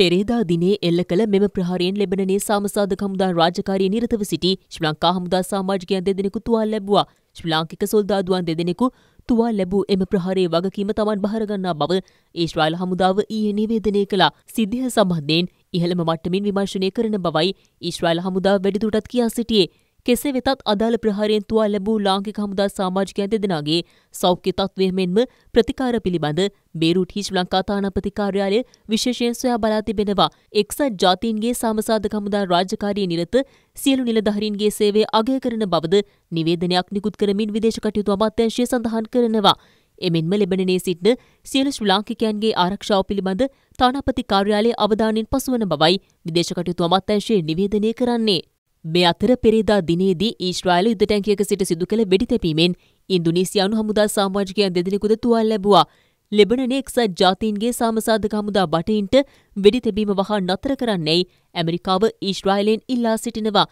පෙරේදා දිනේ එල්ල කළ මෙම ප්‍රහාරයෙන් ලෙබනනේ සාමසාධක හමුදා රාජකාරිය නිරතව සිටි ශ්‍රී ලංකා හමුදා සමාජිකයන් දෙදෙනෙකු තුවාල ලැබුවා. ශ්‍රී ලාංකික සොල්දාදුවන් දෙදෙනෙකු තුවාල ලැබූ එම ප්‍රහාරයේ වගකීම තමන් බහරගන්නා බව ඊශ්‍රායල් හමුදාව ඊයේ නිවේදනය කළා. සිද්ධිය සම්බන්ධයෙන් ඉහළම මට්ටමින් විමර්ශනය කරන බවයි ඊශ්‍රායල් හමුදාව වැඩිදුරටත් කියා සිටියේ. කෙසේ වෙතත් අදාළ ප්‍රහාරයෙන් තුවා ලැබූ ලාංකික හමුදා සාමාජිකයන් දෙදෙනාගේ සෞඛ්‍ය තත්ත්වය මෙන්ම ප්‍රතිකාර පිළිබඳ බේරුට් හිස් ලංකා තානාපති කාර්යාලය විශේෂයෙන් සොයා බලා තිබෙනවා. එක්සත් ජාතීන්ගේ සාමසාධක හමුදා රාජකාරී නිරත සියලු නිලධාරීන්ගේ සේවය අගය කරන බවද නිවේදනයක් නිකුත් කරමින් විදේශ කටයුතු අමාත්‍යාංශය සඳහන් කරනවා. එමෙන්ම ලෙබනනේ සිටින සියලු ශ්‍රී ලාංකිකයන්ගේ ආරක්ෂාව පිළිබඳ තානාපති කාර්යාලයේ අවධානයෙන් පසුවන බවයි විදේශ කටයුතු අමාත්‍යාංශයේ නිවේදනය කරන්නේ. මේ අතර පෙරේදා දිනේදී ඊශ්‍රායල යුද්ධටැංකියක සිට සිදු කළ වෙඩිතැපීමෙන් ඉන්දුනීසියානු හමුදා සාමාජිකයන් දෙදෙනෙකුද තුවාල ලැබුවා. ලෙබනනේ එක්සත් ජාතීන්ගේ සාමසාධක හමුදා බටයින්ට වෙඩිතැබීම වහා නතර කරන්නේයි ඇමරිකාව ඊශ්‍රායලයෙන් ඉල්ලා සිටිනවා.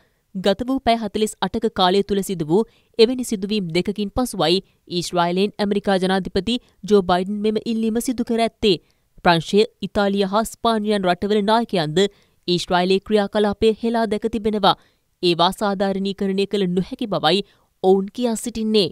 ගත වූ පැය හතලිස් අටක කාලය තුළ සිදු වූ එවැනි සිදුවීම් දෙකකින් පසුවයි ඊශ්‍රායිලයෙන් ඇමරිකා ජනාධිපති ජෝ බයිඩන් මෙම ඉල්ලීම සිදු කර ඇත්තේ. ප්‍රංශය ඉතාලිය හා ස්පානියන් රටවල නායකයන්ද ඊශ්‍රායිලයේ ක්‍රියාකලාපය හෙලා දැක තිබෙනවා. ඒවා සාධාරණීකරණය කළ නොහැකි බවයි ඔවුන් කියා සිටින්නේ.